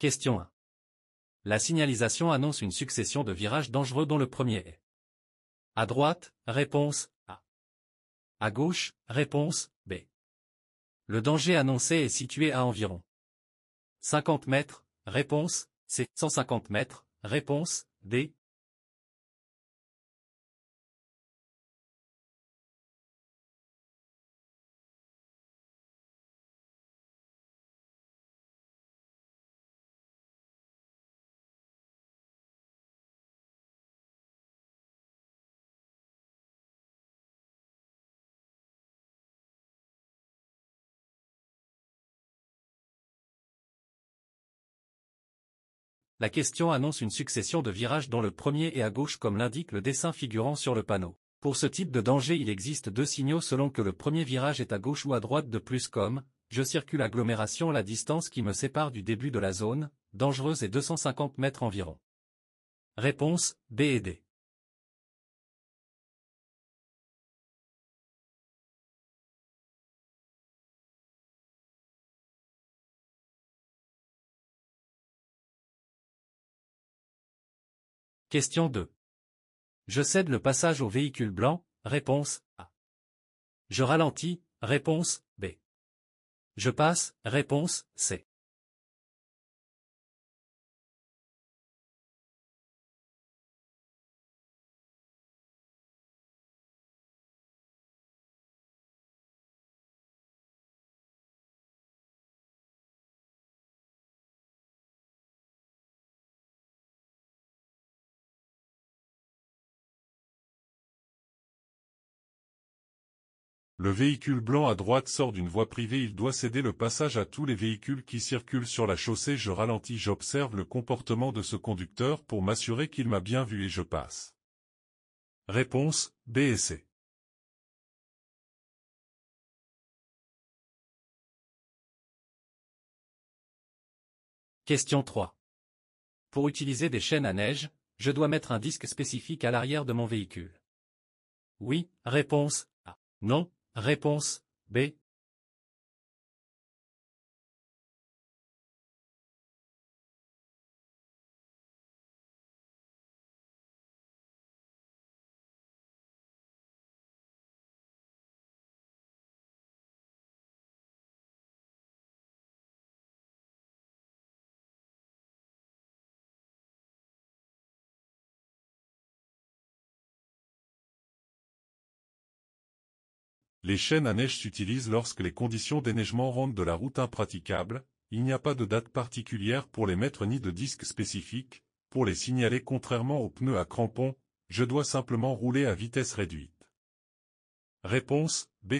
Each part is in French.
Question 1. La signalisation annonce une succession de virages dangereux dont le premier est à droite, réponse A. À gauche, réponse B. Le danger annoncé est situé à environ 50 mètres, réponse C. 150 mètres, réponse D. la question annonce une succession de virages dont le premier est à gauche comme l'indique le dessin figurant sur le panneau. Pour ce type de danger il existe deux signaux selon que le premier virage est à gauche ou à droite de plus comme « Je circule agglomération la distance qui me sépare du début de la zone, dangereuse est 250 mètres environ ». Réponse, B et D. Question 2. Je cède le passage au véhicule blanc, réponse A. Je ralentis, réponse B. Je passe, réponse C. Le véhicule blanc à droite sort d'une voie privée il doit céder le passage à tous les véhicules qui circulent sur la chaussée je ralentis j'observe le comportement de ce conducteur pour m'assurer qu'il m'a bien vu et je passe. Réponse, B et C. Question 3. Pour utiliser des chaînes à neige, je dois mettre un disque spécifique à l'arrière de mon véhicule. Oui, réponse A. Non, Réponse B. Les chaînes à neige s'utilisent lorsque les conditions déneigement rendent de la route impraticable, il n'y a pas de date particulière pour les mettre ni de disque spécifique, pour les signaler contrairement aux pneus à crampons, je dois simplement rouler à vitesse réduite. Réponse B.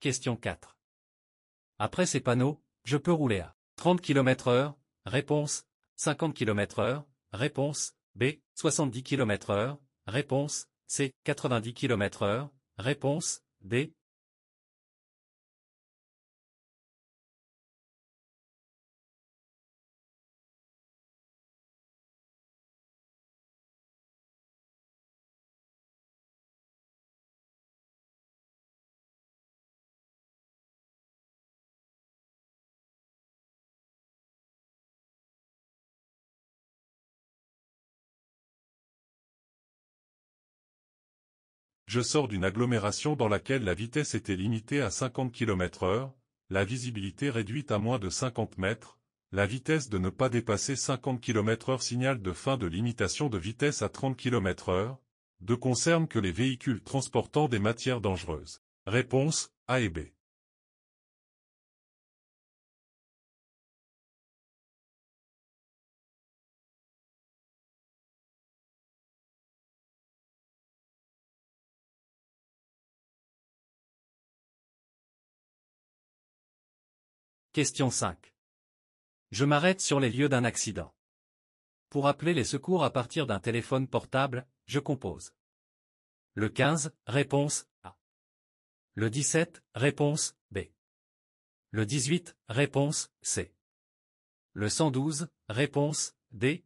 Question 4. Après ces panneaux, je peux rouler à 30 km h Réponse 50 km h Réponse B 70 km h Réponse C 90 km h Réponse D je sors d'une agglomération dans laquelle la vitesse était limitée à 50 km heure, la visibilité réduite à moins de 50 mètres, la vitesse de ne pas dépasser 50 km heure signal de fin de limitation de vitesse à 30 km heure, de concerne que les véhicules transportant des matières dangereuses. Réponse A et B. Question 5. Je m'arrête sur les lieux d'un accident. Pour appeler les secours à partir d'un téléphone portable, je compose. Le 15, réponse A. Le 17, réponse B. Le 18, réponse C. Le 112, réponse D.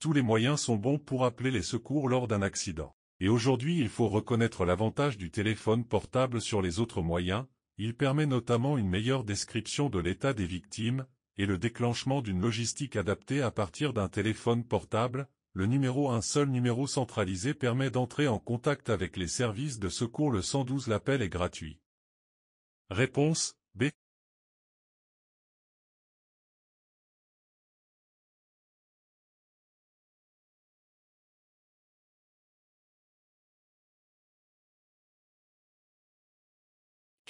tous les moyens sont bons pour appeler les secours lors d'un accident. Et aujourd'hui il faut reconnaître l'avantage du téléphone portable sur les autres moyens, il permet notamment une meilleure description de l'état des victimes, et le déclenchement d'une logistique adaptée à partir d'un téléphone portable, le numéro un seul numéro centralisé permet d'entrer en contact avec les services de secours le 112 l'appel est gratuit. Réponse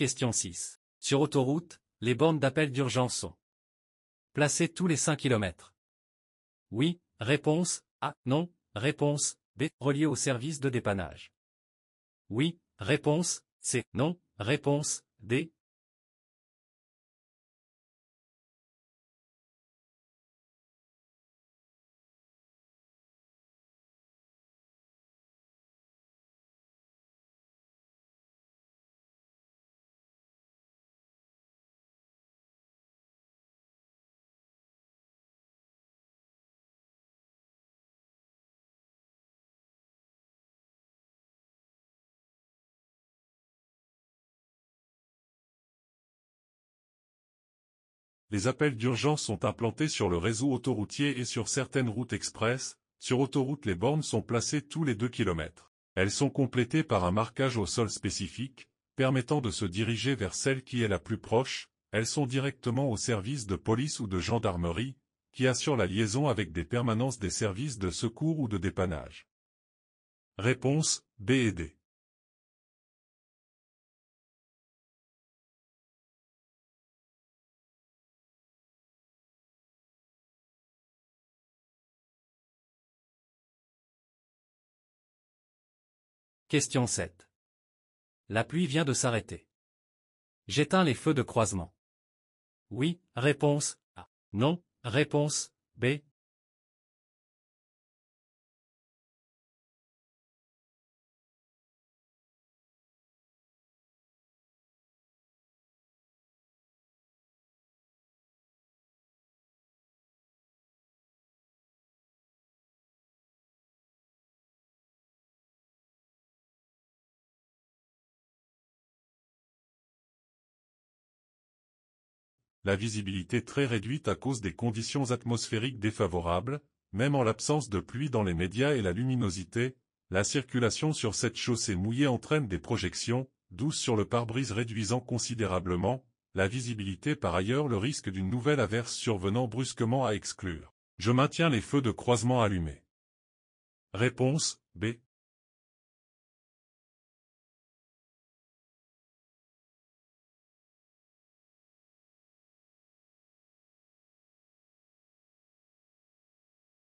Question 6. Sur autoroute, les bornes d'appel d'urgence sont placées tous les 5 km. Oui, réponse A, non, réponse B, reliées au service de dépannage. Oui, réponse C, non, réponse D, les appels d'urgence sont implantés sur le réseau autoroutier et sur certaines routes express, sur autoroute les bornes sont placées tous les 2 km. Elles sont complétées par un marquage au sol spécifique, permettant de se diriger vers celle qui est la plus proche, elles sont directement au service de police ou de gendarmerie, qui assurent la liaison avec des permanences des services de secours ou de dépannage. Réponse B et D. Question 7. La pluie vient de s'arrêter. J'éteins les feux de croisement. Oui, réponse A. Non, réponse B. la visibilité très réduite à cause des conditions atmosphériques défavorables, même en l'absence de pluie dans les médias et la luminosité, la circulation sur cette chaussée mouillée entraîne des projections, douces sur le pare-brise réduisant considérablement, la visibilité par ailleurs le risque d'une nouvelle averse survenant brusquement à exclure. Je maintiens les feux de croisement allumés. Réponse, B.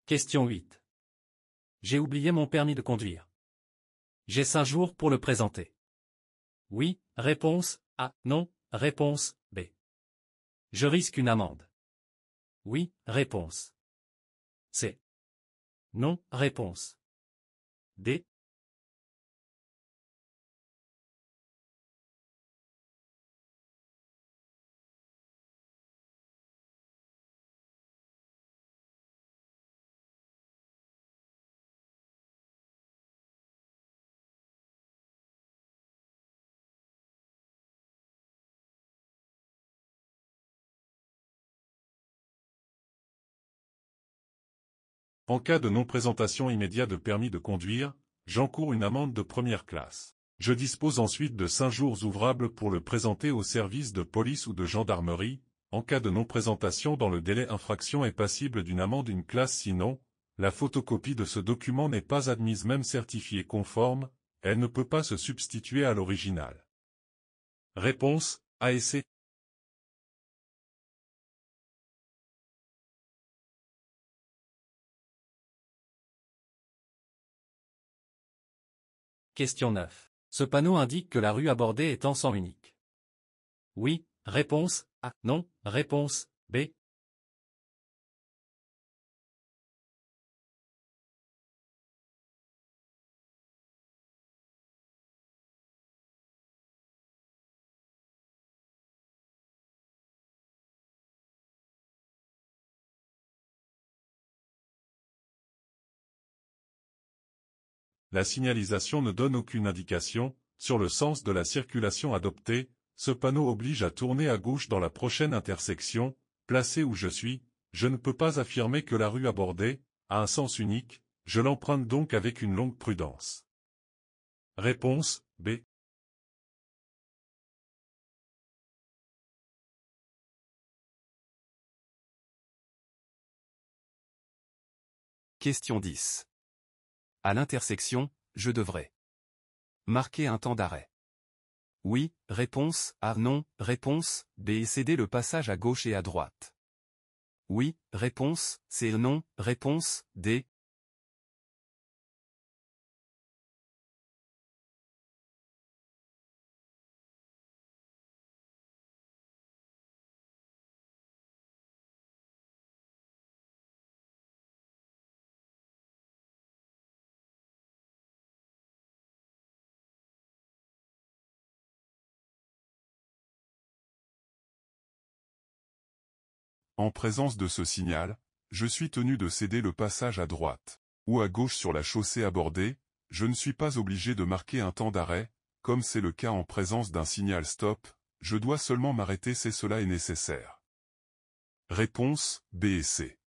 Question 8. J'ai oublié mon permis de conduire. J'ai cinq jours pour le présenter. Oui, réponse A. Non, réponse B. Je risque une amende. Oui, réponse. C. Non, réponse. D. En cas de non-présentation immédiate de permis de conduire, j'encours une amende de première classe. Je dispose ensuite de cinq jours ouvrables pour le présenter au service de police ou de gendarmerie. En cas de non-présentation dans le délai infraction est passible d'une amende une classe sinon, la photocopie de ce document n'est pas admise même certifiée conforme, elle ne peut pas se substituer à l'original. Réponse, ASC. Question 9. Ce panneau indique que la rue abordée est en sang unique. Oui, réponse A. Non, réponse B. la signalisation ne donne aucune indication, sur le sens de la circulation adoptée, ce panneau oblige à tourner à gauche dans la prochaine intersection, Placé où je suis, je ne peux pas affirmer que la rue abordée, a un sens unique, je l'emprunte donc avec une longue prudence. Réponse, B. Question 10 à l'intersection, je devrais. Marquer un temps d'arrêt. Oui, réponse, A, non, réponse, B et céder le passage à gauche et à droite. Oui, réponse, C, non, réponse, D, En présence de ce signal, je suis tenu de céder le passage à droite ou à gauche sur la chaussée abordée, je ne suis pas obligé de marquer un temps d'arrêt, comme c'est le cas en présence d'un signal stop, je dois seulement m'arrêter si cela est nécessaire. Réponse B et C.